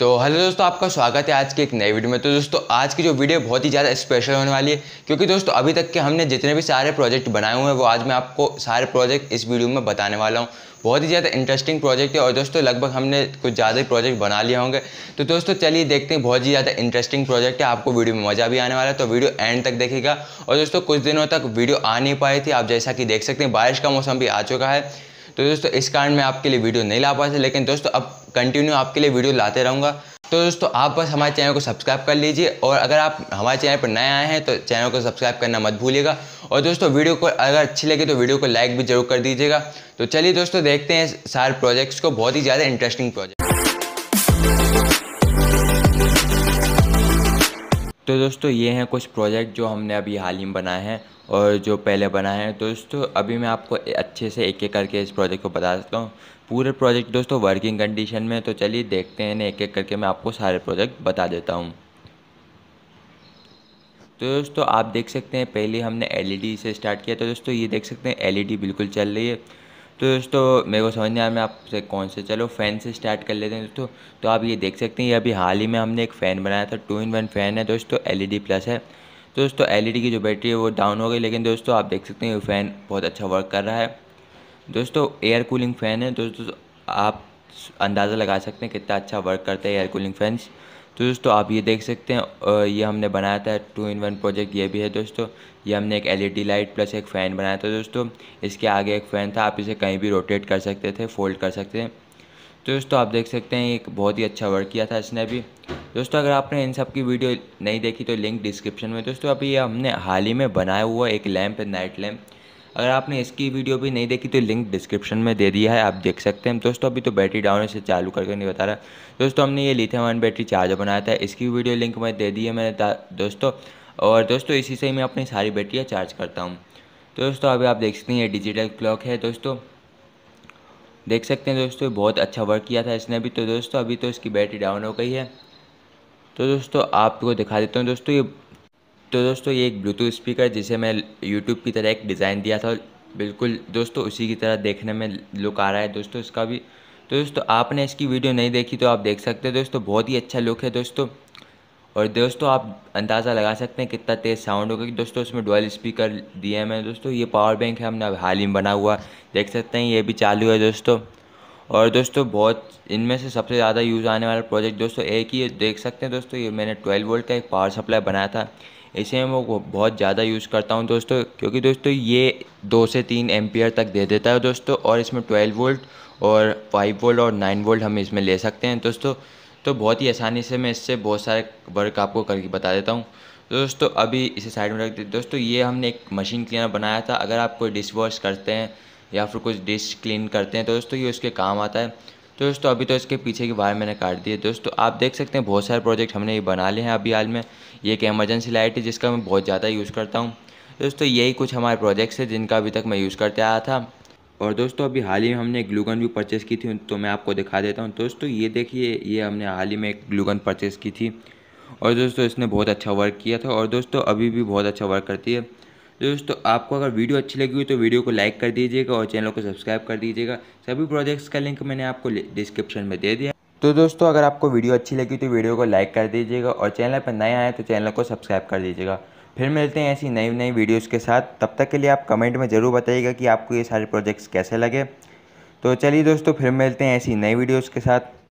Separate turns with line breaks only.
तो हेलो दोस्तों आपका स्वागत है आज के एक नए वीडियो में तो दोस्तों आज की जो वीडियो बहुत ही ज़्यादा स्पेशल होने वाली है क्योंकि दोस्तों अभी तक के हमने जितने भी सारे प्रोजेक्ट बनाए हुए हैं वो आज मैं आपको सारे प्रोजेक्ट इस वीडियो में बताने वाला हूँ बहुत ही ज़्यादा इंटरेस्टिंग प्रोजेक्ट है और दोस्तों लगभग हमने कुछ ज़्यादा ही प्रोजेक्ट बना लिए होंगे तो दोस्तों चलिए देखते हैं बहुत ही ज़्यादा इंटरेस्टिंग प्रोजेक्ट है आपको वीडियो में मज़ा भी आने वाला है तो वीडियो एंड तक देखेगा और दोस्तों कुछ दिनों तक वीडियो आ नहीं पाई थी आप जैसा कि देख सकते हैं बारिश का मौसम भी आ चुका है तो दोस्तों इस कारण मैं आपके लिए वीडियो नहीं ला पा सकता लेकिन दोस्तों अब कंटिन्यू आपके लिए वीडियो लाते रहूँगा तो दोस्तों आप बस हमारे चैनल को सब्सक्राइब कर लीजिए और अगर आप हमारे चैनल पर नए आए हैं तो चैनल को सब्सक्राइब करना मत भूलिएगा और दोस्तों वीडियो को अगर अच्छी लगे तो वीडियो को लाइक भी जरूर कर दीजिएगा तो चलिए दोस्तों देखते हैं सारे प्रोजेक्ट्स को बहुत ही ज़्यादा इंटरेस्टिंग प्रोजेक्ट तो दोस्तों ये हैं कुछ प्रोजेक्ट जो हमने अभी हाल ही में बनाए हैं और जो पहले बनाए हैं तो दोस्तों अभी मैं आपको अच्छे से एक एक करके इस प्रोजेक्ट को बता देता हूँ पूरे प्रोजेक्ट दोस्तों वर्किंग कंडीशन में तो चलिए देखते हैं एक एक करके मैं आपको सारे प्रोजेक्ट बता देता हूँ तो दोस्तों आप देख सकते हैं पहले हमने एल e से स्टार्ट किया तो दोस्तों ये देख सकते हैं एल e बिल्कुल चल रही है तो दोस्तों मेरे को समझ नहीं आया मैं आपसे कौन से चलो फ़ैन से स्टार्ट कर लेते हैं दोस्तों तो आप ये देख सकते हैं ये अभी हाल ही में हमने एक फ़ैन बनाया था टू इन वन फ़ैन है दोस्तों एलईडी प्लस e है तो दोस्तों एलईडी e की जो बैटरी है वो डाउन हो गई लेकिन दोस्तों आप देख सकते हैं ये फ़ैन बहुत अच्छा वर्क कर रहा है दोस्तों एयर कूलिंग फ़ैन है दोस्तों आप अंदाज़ा लगा सकते हैं कितना अच्छा वर्क करता है एयर कूलिंग फैंस तो दोस्तों आप ये देख सकते हैं ये हमने बनाया था टू इन वन प्रोजेक्ट ये भी है दोस्तों ये हमने एक एलईडी लाइट प्लस एक फ़ैन बनाया था दोस्तों इसके आगे एक फ़ैन था आप इसे कहीं भी रोटेट कर सकते थे फोल्ड कर सकते हैं तो दोस्तों आप देख सकते हैं एक बहुत ही अच्छा वर्क किया था इसने भी दोस्तों अगर आपने इन सब की वीडियो नहीं देखी तो लिंक डिस्क्रिप्शन में दोस्तों अभी हमने हाल ही में बनाया हुआ एक लैम्प नाइट लैम्प अगर आपने इसकी वीडियो भी नहीं देखी तो लिंक डिस्क्रिप्शन में दे दिया है आप देख सकते हैं दोस्तों अभी तो बैटरी डाउन है इसे चालू करके नहीं बता रहा दोस्तों हमने ये लिथियम आयन बैटरी चार्जर बनाया था इसकी वीडियो लिंक में दे दी है मैंने दोस्तों और दोस्तों इसी से ही मैं अपनी सारी बैटरियाँ चार्ज करता हूँ तो दोस्तों अभी आप देख सकते हैं ये डिजिटल क्लॉक है दोस्तों देख सकते हैं दोस्तों बहुत अच्छा वर्क किया था इसने भी तो दोस्तों अभी तो इसकी बैटरी डाउन हो गई है तो दोस्तों आपको दिखा देता हूँ दोस्तों ये तो दोस्तों ये एक ब्लूटूथ स्पीकर जिसे मैं यूट्यूब की तरह एक डिज़ाइन दिया था बिल्कुल दोस्तों उसी की तरह देखने में लुक आ रहा है दोस्तों इसका भी तो दोस्तों आपने इसकी वीडियो नहीं देखी तो आप देख सकते हो दोस्तों बहुत ही अच्छा लुक है दोस्तों और दोस्तों आप अंदाज़ा लगा सकते हैं कितना तेज़ साउंड होगा कि दोस्तों इसमें डोल स्पीकर दिए हैं दोस्तों ये पावर बैंक है हमने हाल ही में बना हुआ देख सकते हैं ये भी चालू है दोस्तों और दोस्तों बहुत इनमें से सबसे ज़्यादा यूज़ आने वाला प्रोजेक्ट दोस्तों एक ही देख सकते हैं दोस्तों ये मैंने ट्वेल्व वोल्ट का एक पावर सप्लाई बनाया था इसे मैं बहुत ज़्यादा यूज़ करता हूँ दोस्तों क्योंकि दोस्तों ये दो से तीन एम्पियर तक दे देता है दोस्तों और इसमें ट्वेल्व वोल्ट और फाइव वोल्ट और नाइन वोल्ट हम इसमें ले सकते हैं दोस्तों तो बहुत ही आसानी से मैं इससे बहुत सारे वर्क आपको करके बता देता हूँ दोस्तों अभी इसे साइड में रख दे दोस्तों ये हमने एक मशीन क्लीनर बनाया था अगर आप कोई डिश वॉश करते हैं या फिर कुछ डिश क्लीन करते हैं तो दोस्तों ये उसके काम आता है दोस्तों अभी तो इसके पीछे की वायर मैंने काट दी है दोस्तों आप देख सकते हैं बहुत सारे प्रोजेक्ट हमने ये बना लिए हैं अभी हाल में ये एक एमरजेंसी लाइट है जिसका मैं बहुत ज़्यादा यूज़ करता हूँ दोस्तों यही कुछ हमारे प्रोजेक्ट्स हैं जिनका अभी तक मैं यूज़ करते आया था और दोस्तों अभी हाल ही में हमने ग्लूगन भी परचेस की थी तो मैं आपको दिखा देता हूँ दोस्तों ये देखिए ये हमने हाल ही में एक ग्लूगन परचेस की थी और दोस्तों इसने बहुत अच्छा वर्क किया था और दोस्तों अभी भी बहुत अच्छा वर्क करती है तो दोस्तों आपको अगर वीडियो अच्छी लगी हो तो वीडियो को लाइक कर दीजिएगा और चैनल को सब्सक्राइब कर दीजिएगा सभी प्रोजेक्ट्स का लिंक मैंने आपको डिस्क्रिप्शन में दे दिया तो दोस्तों अगर आपको वीडियो अच्छी लगी तो वीडियो को लाइक कर दीजिएगा और चैनल पर नए आए तो चैनल को सब्सक्राइब कर दीजिएगा फिर मिलते हैं ऐसी नई नई वीडियोज़ के साथ तब तक के लिए आप कमेंट में ज़रूर बताइएगा कि आपको ये सारे प्रोजेक्ट्स कैसे लगे तो चलिए दोस्तों फिर मिलते हैं ऐसी नई वीडियोज़ के साथ